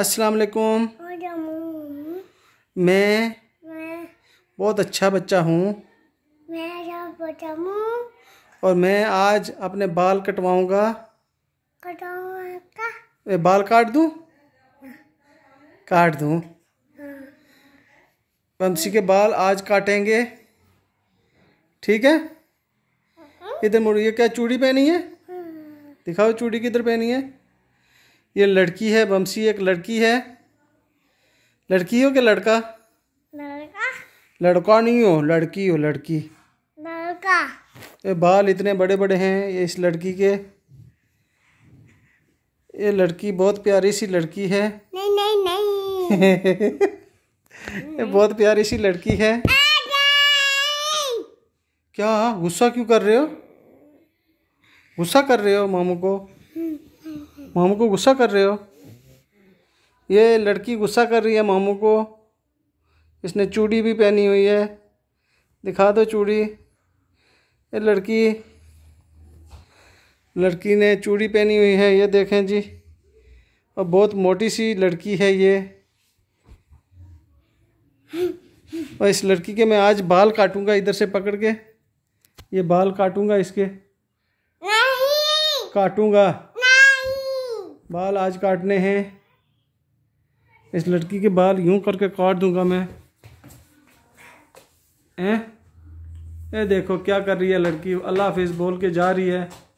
अस्सलाम वालेकुम मैं बहुत अच्छा बच्चा हूँ और मैं आज अपने बाल कटवाऊँगा कटवाऊंगा बाल काट दूँ काट दूँ बंसी के बाल आज काटेंगे ठीक है इधर मुड़ी क्या चूड़ी पहनी है दिखाओ चूड़ी किधर पहनी है ये लड़की है बमसी एक लड़की है लड़की हो क्या लड़का लड़का लड़का नहीं हो लड़की हो लड़की लड़का ये बाल इतने बड़े बड़े हैं ये इस लड़की के ये लड़की बहुत प्यारी सी लड़की है नहीं नहीं नहीं ये बहुत प्यारी सी लड़की है क्या गुस्सा क्यों कर रहे हो गुस्सा कर रहे हो मामू को मामू को गुस्सा कर रहे हो ये लड़की गुस्सा कर रही है मामू को इसने चूड़ी भी पहनी हुई है दिखा दो चूड़ी ये लड़की लड़की ने चूड़ी पहनी हुई है ये देखें जी और बहुत मोटी सी लड़की है ये और इस लड़की के मैं आज बाल काटूंगा इधर से पकड़ के ये बाल काटूंगा इसके काटूंगा बाल आज काटने हैं इस लड़की के बाल यूं करके काट दूंगा मैं ए? ये देखो क्या कर रही है लड़की अल्लाह हाफिज़ बोल के जा रही है